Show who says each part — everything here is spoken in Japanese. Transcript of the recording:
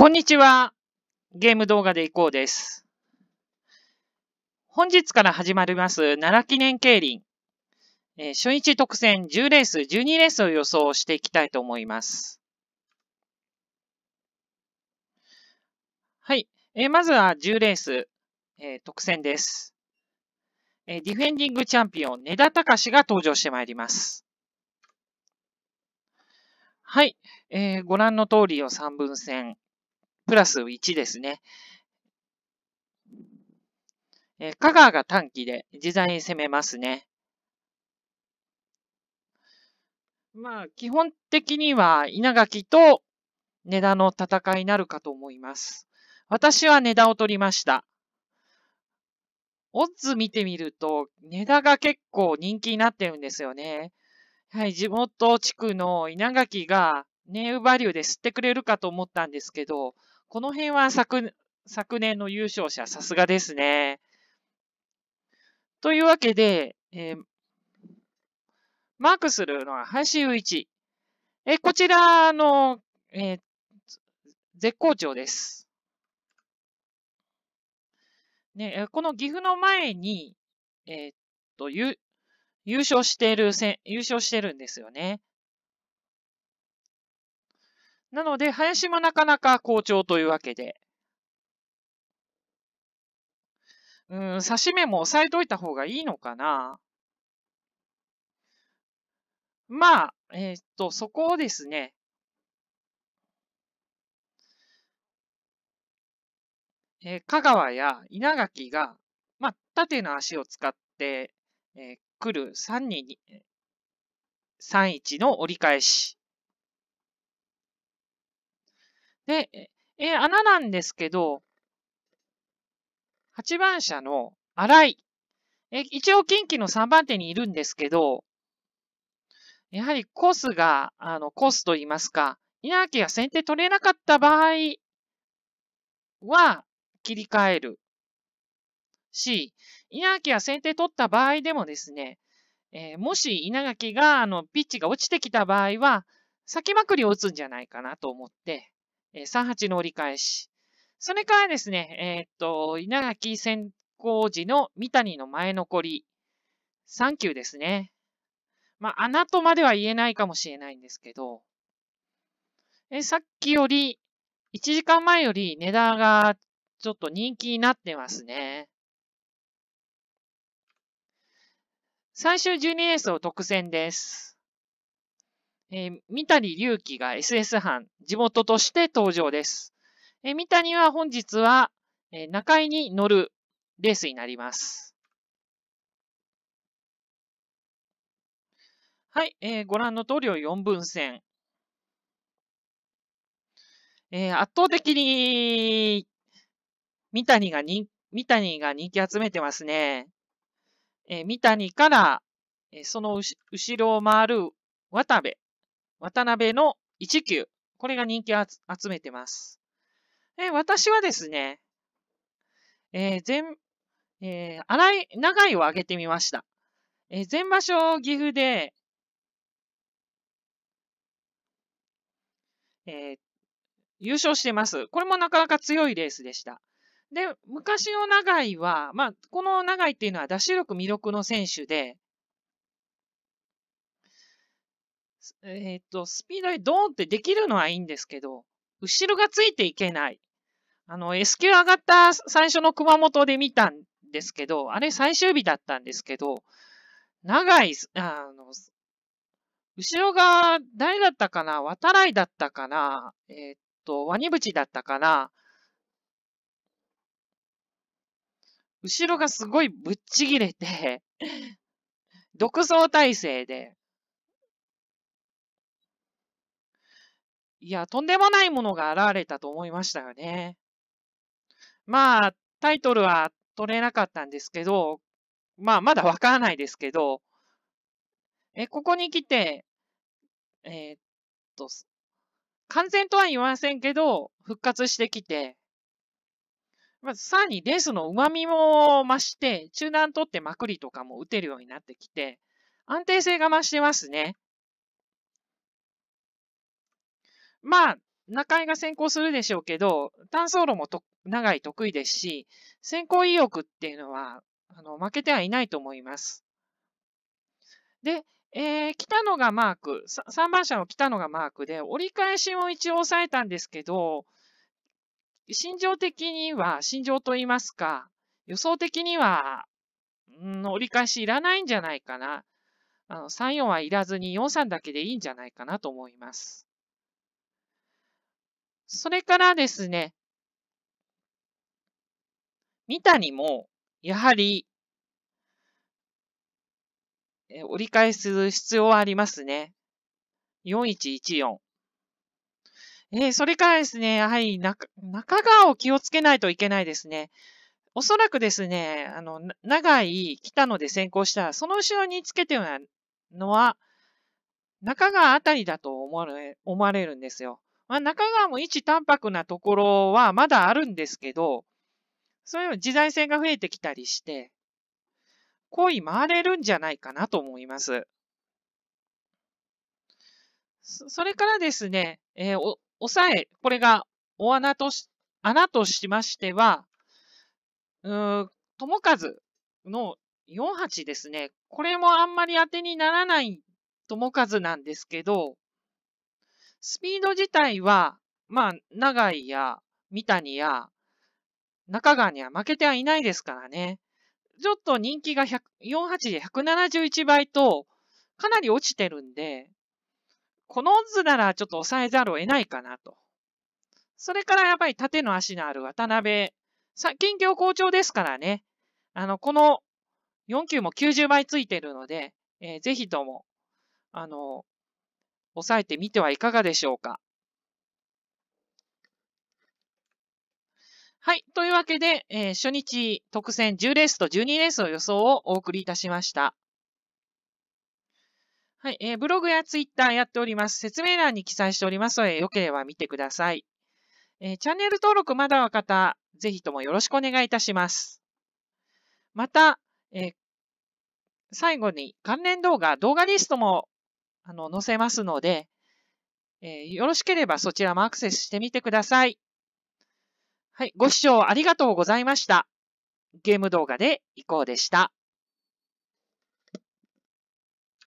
Speaker 1: こんにちは。ゲーム動画でいこうです。本日から始まります奈良記念競輪。えー、初日特選10レース、12レースを予想していきたいと思います。はい。えー、まずは10レース、えー、特選です。えディフェンディングチャンピオン、根田隆が登場してまいります。はい。えー、ご覧の通りを3分線、プラス1ですね。えー、香川が短期で自在に攻めますね。まあ、基本的には稲垣と値段の戦いになるかと思います。私は値段を取りました。オッズ見てみると、値段が結構人気になってるんですよね。はい、地元地区の稲垣がネームバリューで吸ってくれるかと思ったんですけど、この辺は昨昨年の優勝者、さすがですね。というわけで、えー、マークするのは林雄一。えこちらの、えー、絶好調です。ね、この岐阜の前に、えー、っと、優勝してる、優勝してるんですよね。なので、林もなかなか好調というわけで。うん、刺し目も押さえといた方がいいのかな。まあ、えー、っと、そこをですね、えー、香川や稲垣が、まあ、縦の足を使って、えー、来る3-2、3-1の折り返し。で、え、穴なんですけど、8番車の荒井。え、一応近畿の3番手にいるんですけど、やはりコースが、あの、コースと言いますか、稲垣が先手取れなかった場合は切り替える。し、稲垣が先手取った場合でもですね、えー、もし稲垣が、あの、ピッチが落ちてきた場合は、先まくりを打つんじゃないかなと思って、え3八の折り返し。それからですね、えー、っと、稲垣先行時の三谷の前残り。3球ですね。まあ、穴とまでは言えないかもしれないんですけど、えさっきより、1時間前より値段がちょっと人気になってますね。最終12レースを特選です。えー、三谷隆起が SS 班、地元として登場です。えー、三谷は本日は、えー、中井に乗るレースになります。はい、えー、ご覧の通りを4分線。えー、圧倒的に、三谷が人、三谷が人気集めてますね。えー、三谷から、えー、その後ろを回る渡部。渡辺の19。これが人気を集めてます。え私はですね、えー、全、えー、荒い、長いを上げてみました。えー、前場所、岐阜で、えー、優勝してます。これもなかなか強いレースでした。で、昔の長井は、まあ、この長井っていうのは出し力魅力の選手で、えっ、ー、と、スピードでドーンってできるのはいいんですけど、後ろがついていけない。あの、S 級上がった最初の熊本で見たんですけど、あれ最終日だったんですけど、長い、あの、後ろが誰だったかな渡来だったかなえー、っと、ワニブチだったかな後ろがすごいぶっちぎれて独走体制で、いや、とんでもないものが現れたと思いましたよね。まあ、タイトルは取れなかったんですけど、まあ、まだわからないですけど、え、ここに来て、えー、っと、完全とは言わせんけど、復活してきて、まあ、さらにレースの旨味も増して、中段取ってまくりとかも打てるようになってきて、安定性が増してますね。まあ、中井が先行するでしょうけど、単走路もと長い得意ですし、先行意欲っていうのは、あの、負けてはいないと思います。で、えー、北野がマーク、3番車の北野がマークで、折り返しも一応抑えたんですけど、心情的には、心情と言いますか、予想的には、ん折り返しいらないんじゃないかな。あの、3、4はいらずに4、3だけでいいんじゃないかなと思います。それからですね、三谷も、やはり、え折り返す必要はありますね。4114。えー、それからですね、やはり中、中川を気をつけないといけないですね。おそらくですね、あの、長い北野で先行したら、その後ろにつけてるのは、中川あたりだと思われ思われるんですよ。まあ、中川も一淡白なところはまだあるんですけど、そういう時代性が増えてきたりして、恋回れるんじゃないかなと思います。それからですね、えー、お、抑え、これがお穴とし、穴としましては、うん、友和の48ですね。これもあんまり当てにならない友和なんですけど、スピード自体は、まあ、長井や三谷や中川には負けてはいないですからね。ちょっと人気が48で171倍と、かなり落ちてるんで、この図ならちょっと抑えざるを得ないかなと。それからやっぱり縦の足のある渡辺、さ、近況好調ですからね。あの、この4球も90倍ついてるので、えー、ぜひとも、あの、押さえてみてはいかがでしょうか。はい。というわけで、えー、初日特選10レースと12レースの予想をお送りいたしました。はい。えー、ブログやツイッターやっております。説明欄に記載しておりますので、よければ見てください。えー、チャンネル登録まだの方、ぜひともよろしくお願いいたします。また、えー、最後に関連動画、動画リストもあの、載せますので、えー、よろしければそちらもアクセスしてみてください。はい、ご視聴ありがとうございました。ゲーム動画でいこうでした。